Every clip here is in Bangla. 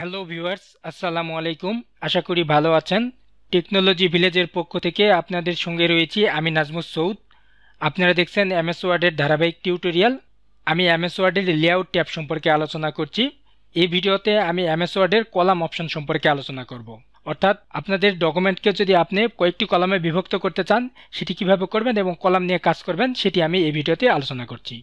হ্যালো ভিউয়ার্স আসসালামু আলাইকুম আশা করি ভালো আছেন টেকনোলজি ভিলেজের পক্ষ থেকে আপনাদের সঙ্গে রয়েছি আমি নাজমুস সৌদ আপনারা দেখছেন এমএস ওয়ার্ডের ধারাবাহিক টিউটোরিয়াল আমি এমএস ওয়ার্ডের লেআউট ট্যাব সম্পর্কে আলোচনা করছি এই ভিডিওতে আমি এমএস ওয়ার্ডের কলাম অপশন সম্পর্কে আলোচনা করব অর্থাৎ আপনাদের ডকুমেন্টকে যদি আপনি কয়েকটি কলামে বিভক্ত করতে চান সেটি কিভাবে করবেন এবং কলাম নিয়ে কাজ করবেন সেটি আমি এই ভিডিওতে আলোচনা করছি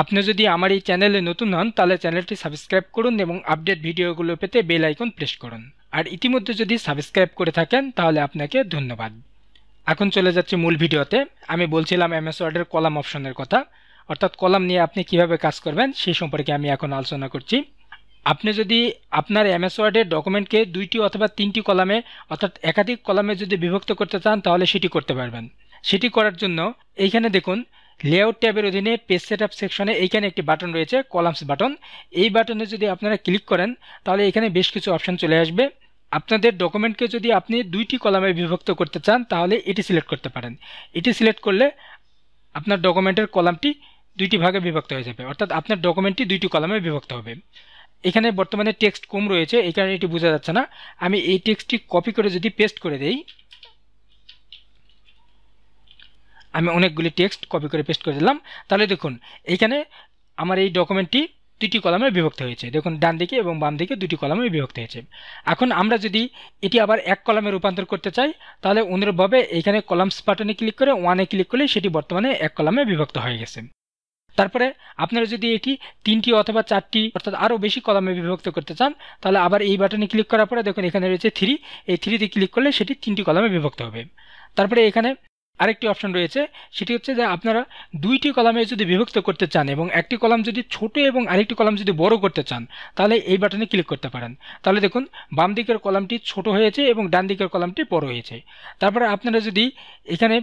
আপনি যদি আমার এই চ্যানেলে নতুন হন তাহলে চ্যানেলটি সাবস্ক্রাইব করুন এবং আপডেট ভিডিওগুলো পেতে বেল আইকন প্রেস করুন আর ইতিমধ্যে যদি সাবস্ক্রাইব করে থাকেন তাহলে আপনাকে ধন্যবাদ এখন চলে যাচ্ছি মূল ভিডিওতে আমি বলছিলাম এমএস ওয়ার্ডের কলাম অপশনের কথা অর্থাৎ কলাম নিয়ে আপনি কিভাবে কাজ করবেন সেই সম্পর্কে আমি এখন আলোচনা করছি আপনি যদি আপনার এমএস ওয়ার্ডের ডকুমেন্টকে দুইটি অথবা তিনটি কলামে অর্থাৎ একাধিক কলামে যদি বিভক্ত করতে চান তাহলে সেটি করতে পারবেন সেটি করার জন্য এইখানে দেখুন লেআউট ট্যাবের অধীনে পেজ সেট আপ সেকশনে এইখানে একটি বাটন রয়েছে কলামস বাটন এই বাটনে যদি আপনারা ক্লিক করেন তাহলে এখানে বেশ কিছু অপশান চলে আসবে আপনাদের ডকুমেন্টকে যদি আপনি দুইটি কলামে বিভক্ত করতে চান তাহলে এটি সিলেক্ট করতে পারেন এটি সিলেক্ট করলে আপনার ডকুমেন্টের কলামটি দুইটি ভাগে বিভক্ত হয়ে যাবে অর্থাৎ আপনার ডকুমেন্টটি দুইটি কলামে বিভক্ত হবে এখানে বর্তমানে টেক্সট কম রয়েছে এই কারণে এটি বোঝা যাচ্ছে না আমি এই টেক্সটটি কপি করে যদি পেস্ট করে দেই আমি অনেকগুলি টেক্সট কপি করে পেস্ট করে দিলাম তাহলে দেখুন এইখানে আমার এই ডকুমেন্টটি দুটি কলামে বিভক্ত হয়েছে দেখুন ডান দিকে এবং বাম দিকে দুটি কলামে বিভক্ত হয়েছে এখন আমরা যদি এটি আবার এক কলামে রূপান্তর করতে চাই তাহলে অনুরূপভাবে এখানে কলামস পাটনে ক্লিক করে ওয়ানে ক্লিক করলে সেটি বর্তমানে এক কলামে বিভক্ত হয়ে গেছে তারপরে আপনারা যদি এটি তিনটি অথবা চারটি অর্থাৎ আরও বেশি কলামে বিভক্ত করতে চান তাহলে আবার এই বাটনে ক্লিক করার পরে দেখুন এখানে রয়েছে থ্রি এই থ্রিতে ক্লিক করলে সেটি তিনটি কলামে বিভক্ত হবে তারপরে এখানে আরেকটি অপশন রয়েছে সেটি হচ্ছে যে আপনারা দুইটি কলামে যদি বিভক্ত করতে চান এবং একটি কলাম যদি ছোট এবং আরেকটি কলাম যদি বড় করতে চান তাহলে এই বাটনে ক্লিক করতে পারেন তাহলে দেখুন বাম দিকের কলামটি ছোট হয়েছে এবং ডান দিকের কলামটি বড় হয়েছে তারপরে আপনারা যদি এখানে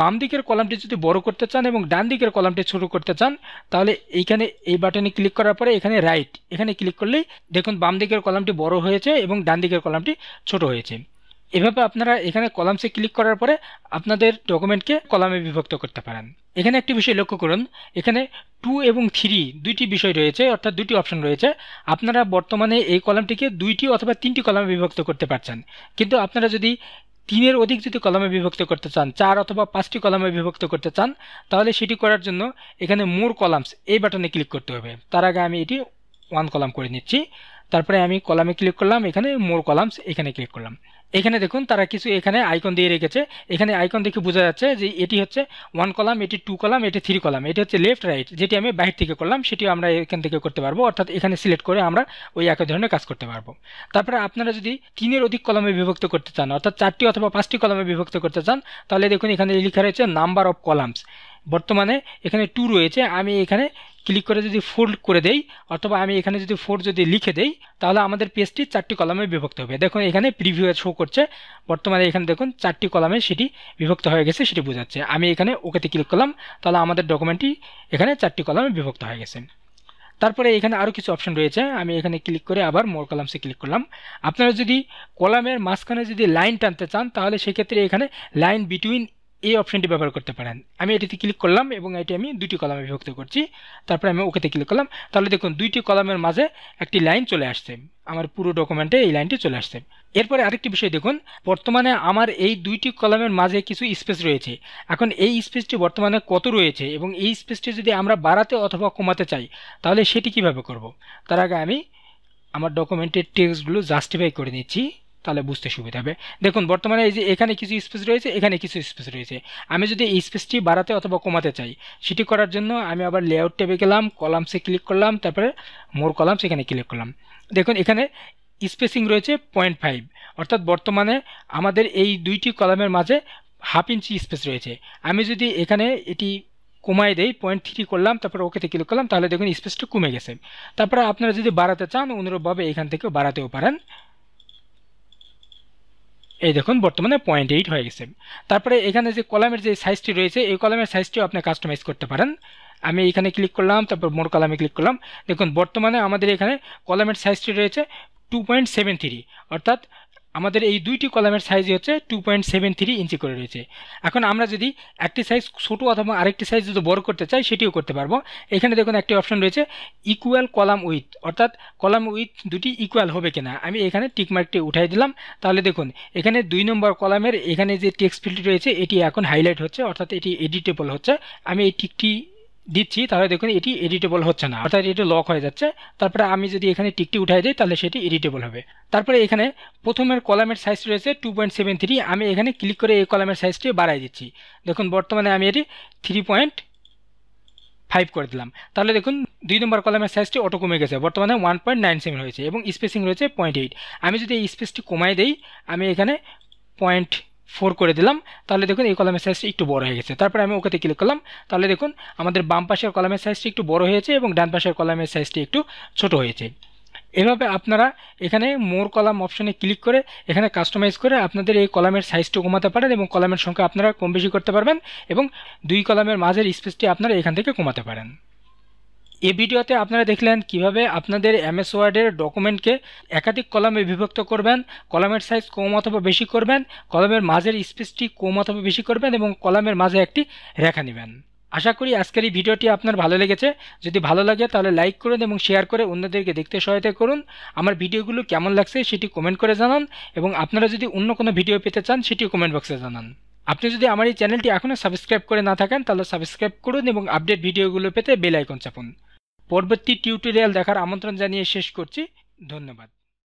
বাম দিকের কলামটি যদি বড় করতে চান এবং ডান দিকের কলামটি ছোট করতে চান তাহলে এইখানে এই বাটনে ক্লিক করার পরে এখানে রাইট এখানে ক্লিক করলেই দেখুন বাম দিকের কলামটি বড় হয়েছে এবং ডান দিকের কলামটি ছোট হয়েছে এভাবে আপনারা এখানে কলামসে ক্লিক করার পরে আপনাদের ডকুমেন্টকে কলামে বিভক্ত করতে পারেন এখানে একটি বিষয় লক্ষ্য করুন এখানে টু এবং থ্রি দুইটি বিষয় রয়েছে অর্থাৎ দুটি অপশন রয়েছে আপনারা বর্তমানে এই কলামটিকে দুইটি অথবা তিনটি কলামে বিভক্ত করতে পারছেন কিন্তু আপনারা যদি তিনের অধিক যদি কলামে বিভক্ত করতে চান চার অথবা পাঁচটি কলামে বিভক্ত করতে চান তাহলে সেটি করার জন্য এখানে মোর কলামস এই বাটনে ক্লিক করতে হবে তার আগে আমি এটি ওয়ান কলাম করে নিচ্ছি তারপরে আমি কলামে ক্লিক করলাম এখানে মোর কলামস এখানে ক্লিক করলাম এখানে দেখুন তারা কিছু এখানে আইকন দিয়ে রেখেছে এখানে আইকন দেখে বোঝা যাচ্ছে যে এটি হচ্ছে ওয়ান কলাম এটি টু কলাম এটি থ্রি কলাম এটি হচ্ছে লেফট রাইট যেটি আমি বাইর থেকে করলাম সেটিও আমরা এখান থেকে করতে পারবো অর্থাৎ এখানে সিলেক্ট করে আমরা ওই একই ধরনের কাজ করতে পারবো তারপরে আপনারা যদি তিনের অধিক কলমে বিভক্ত করতে চান অর্থাৎ চারটি অথবা পাঁচটি কলমে বিভক্ত করতে চান তাহলে দেখুন এখানে লেখা রয়েছে নাম্বার অফ কলামস বর্তমানে এখানে টু রয়েছে আমি এখানে ক্লিক করে যদি ফোল্ড করে দেই অথবা আমি এখানে যদি ফোর যদি লিখে দেই তাহলে আমাদের পেজটি চারটি কলামে বিভক্ত হবে দেখুন এখানে প্রিভিউ শো করছে বর্তমানে এখানে দেখুন চারটি কলামে সেটি বিভক্ত হয়ে গেছে সেটি বোঝাচ্ছে আমি এখানে ওকেতে ক্লিক করলাম তাহলে আমাদের ডকুমেন্টটি এখানে চারটি কলামে বিভক্ত হয়ে গেছে তারপরে এখানে আরও কিছু অপশন রয়েছে আমি এখানে ক্লিক করে আবার মোর কলামসে ক্লিক করলাম আপনারা যদি কলামের মাঝখানে যদি লাইন টানতে চান তাহলে সেক্ষেত্রে এখানে লাইন বিটুইন এই অপশানটি ব্যবহার করতে পারেন আমি এটিতে ক্লিক করলাম এবং এটি আমি দুটি কলামে বিভক্ত করছি তারপরে আমি ওকেতে ক্লিক করলাম তাহলে দেখুন দুইটি কলামের মাঝে একটি লাইন চলে আসছে আমার পুরো ডকুমেন্টে এই লাইনটি চলে আসছে এরপরে আরেকটি বিষয় দেখুন বর্তমানে আমার এই দুইটি কলামের মাঝে কিছু স্পেস রয়েছে এখন এই স্পেসটি বর্তমানে কত রয়েছে এবং এই স্পেসটি যদি আমরা বাড়াতে অথবা কমাতে চাই তাহলে সেটি কিভাবে করব। তার আগে আমি আমার ডকুমেন্টের টেক্সটগুলো জাস্টিফাই করে নিচ্ছি তাহলে বুঝতে সুবিধা হবে দেখুন বর্তমানে এই যে এখানে কিছু স্পেস রয়েছে এখানে কিছু স্পেস রয়েছে আমি যদি এই স্পেসটি বাড়াতে অথবা কমাতে চাই সেটি করার জন্য আমি আবার লেআউট ট্যাপে গেলাম কলামসে ক্লিক করলাম তারপরে মোর কলামস এখানে ক্লিক করলাম দেখুন এখানে স্পেসিং রয়েছে পয়েন্ট ফাইভ অর্থাৎ বর্তমানে আমাদের এই দুইটি কলামের মাঝে হাফ ইঞ্চি স্পেস রয়েছে আমি যদি এখানে এটি কমায় দেই পয়েন্ট থ্রি করলাম তারপরে ওকেতে ক্লিক করলাম তাহলে দেখুন স্পেসটা কমে গেছে তারপরে আপনারা যদি বাড়াতে চান অনুরূপভাবে এখান থেকে বাড়াতেও পারেন এই দেখুন বর্তমানে পয়েন্ট এইট হয়ে গেছে তারপরে এখানে যে কলামের যে সাইজটি রয়েছে এই কলামের সাইজটিও আপনি কাস্টমাইজ করতে পারেন আমি এখানে ক্লিক করলাম তারপর মোর কলামে ক্লিক করলাম দেখুন বর্তমানে আমাদের এখানে কলামের সাইজটি রয়েছে টু পয়েন্ট সেভেন থ্রি অর্থাৎ আমাদের এই দুইটি কলামের সাইজই হচ্ছে two point seven three inch করে রয়েছে এখন আমরা যদি একটি সাইজ ছোটো অথবা আরেকটি সাইজ যদি বড় করতে চাই সেটিও করতে পারবো এখানে দেখুন একটি অপশন রয়েছে ইকুয়াল কলাম উইথ অর্থাৎ কলাম উইথ দুটি ইকুয়াল হবে কিনা আমি এখানে টিকমার্কটি উঠাই দিলাম তাহলে দেখুন এখানে দুই নম্বর কলামের এখানে যে টেক্সট ফিল্ডটি রয়েছে এটি এখন হাইলাইট হচ্ছে অর্থাৎ এটি এডিটেবল হচ্ছে আমি এই টিকটি দিচ্ছি তাহলে দেখুন এটি এডিটেবল হচ্ছে না অর্থাৎ এটি লক হয়ে যাচ্ছে তারপরে আমি যদি এখানে টিকটি উঠাই দিই তাহলে সেটি এডিটেবল হবে তারপরে এখানে প্রথমের কলামের সাইজ রয়েছে টু পয়েন্ট সেভেন থ্রি আমি এখানে ক্লিক করে এই কলামের সাইজটি বাড়াই দিচ্ছি দেখুন বর্তমানে আমি এটি থ্রি পয়েন্ট ফাইভ করে দিলাম তাহলে দেখুন দুই নম্বর কলামের সাইজটি অটো কমে গেছে বর্তমানে ওয়ান পয়েন্ট নাইন সেভেন হয়েছে এবং স্পেসিং রয়েছে পয়েন্ট এইট আমি যদি এই স্পেসটি কমাই দিই আমি এখানে পয়েন্ট ফোর করে দিলাম তাহলে দেখুন এই কলামের সাইজটি একটু বড় হয়ে গেছে তারপরে আমি ওকেতে ক্লিক করলাম তাহলে দেখুন আমাদের বাম পাশের কলামের সাইজটি একটু বড় হয়েছে এবং ডান পাশের কলামের সাইজটি একটু ছোট হয়েছে এভাবে আপনারা এখানে মোর কলাম অপশনে ক্লিক করে এখানে কাস্টমাইজ করে আপনাদের এই কলামের সাইজটি কমাতে পারেন এবং কলামের সংখ্যা আপনারা কম বেশি করতে পারবেন এবং দুই কলামের মাঝের স্পেসটি আপনারা এখান থেকে কমাতে পারেন এ ভিডিওতে আপনারা দেখলেন কিভাবে আপনাদের এমএস ওয়ার্ডের ডকুমেন্টকে একাধিক কলামে বিভক্ত করবেন কলামের সাইজ কম অথবা বেশি করবেন কলামের মাঝের স্পেসটি কম অথবা বেশি করবেন এবং কলামের মাঝে একটি রেখা নেবেন আশা করি আজকের এই ভিডিওটি আপনার ভালো লেগেছে যদি ভালো লাগে তাহলে লাইক করুন এবং শেয়ার করে অন্যদেরকে দেখতে সহায়তা করুন আমার ভিডিওগুলো কেমন লাগছে সেটি কমেন্ট করে জানান এবং আপনারা যদি অন্য কোনো ভিডিও পেতে চান সেটিও কমেন্ট বক্সে জানান আপনি যদি আমার এই চ্যানেলটি এখনও সাবস্ক্রাইব করে না থাকেন তাহলে সাবস্ক্রাইব করুন এবং আপডেট ভিডিওগুলো পেতে বেল আইকন চাপুন পরবর্তী টিউটোরিয়াল দেখার আমন্ত্রণ জানিয়ে শেষ করছি ধন্যবাদ